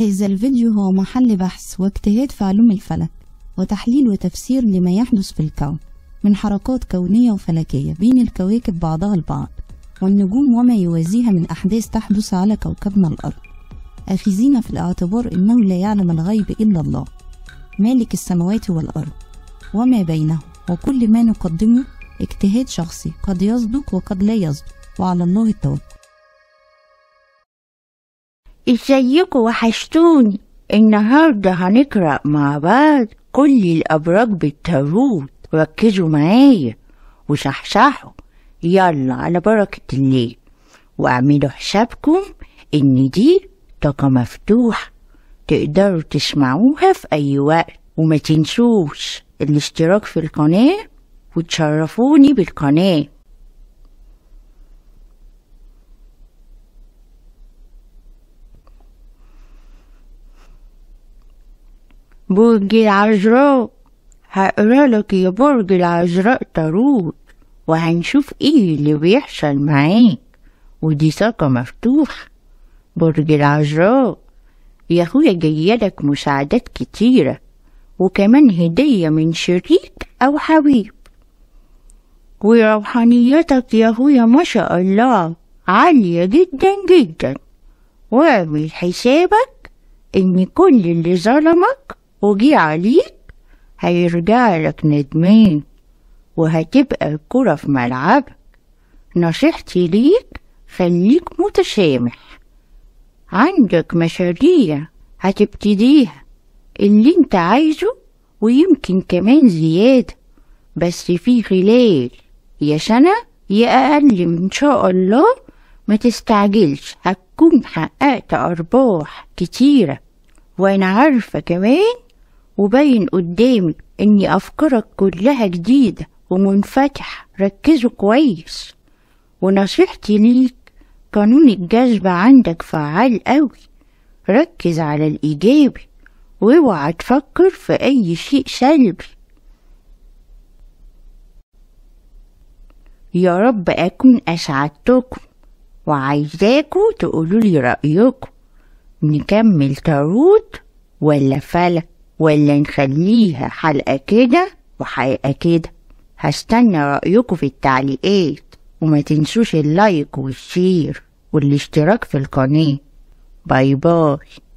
هذا الفيديو هو محل بحث واجتهاد في علوم الفلك وتحليل وتفسير لما يحدث في الكون من حركات كونية وفلكية بين الكواكب بعضها البعض والنجوم وما يوازيها من أحداث تحدث على كوكبنا الأرض أخذين في الاعتبار أنه لا يعلم الغيب إلا الله مالك السماوات والأرض وما بينهم وكل ما نقدمه اجتهاد شخصي قد يصدق وقد لا يصدق وعلى الله التوكل ازيكوا وحشتوني النهاردة هنقرأ مع بعض كل الأبراج بالتاروت ركزوا معايا وشحشحوا يلا على بركة الليل واعملوا حسابكم إن دي طاقة مفتوحة تقدروا تسمعوها في أي وقت وما تنسوش الاشتراك في القناة وتشرفوني بالقناه برج العذراء هقرا لك يا برج العذراء تاروت وهنشوف ايه اللي بيحصل معاك ودي طاقة مفتوحة برج العذراء يا اخويا جايلك مساعدات كتيرة وكمان هدية من شريك او حبيب وروحانيتك يا اخويا ما شاء الله عالية جدا جدا واعمل حسابك ان كل اللي ظلمك وجي عليك هيرجع لك ندمان وهتبقى الكرة في ملعبك نصيحتي ليك خليك متسامح عندك مشاريع هتبتديها اللي انت عايزه ويمكن كمان زيادة بس في خلال يا سنة يا أقل إن شاء الله ما تستعجلش هتكون حققت أرباح كتيرة وأنا عارفة كمان وبين قدامي إني أفكارك كلها جديدة ومنفتحة ركزوا كويس ونصيحتي ليك قانون الجذب عندك فعال قوي ركز على الإيجابي واوعى تفكر في أي شيء سلبي يا رب أكون أسعدتكم وعايزاكوا تقولولي رأيكم نكمل تاروت ولا فلك ولا نخليها حلقة كده وحلقة كده هستنى رأيكم في التعليقات وما تنسوش اللايك والشير والاشتراك في القناة باي باي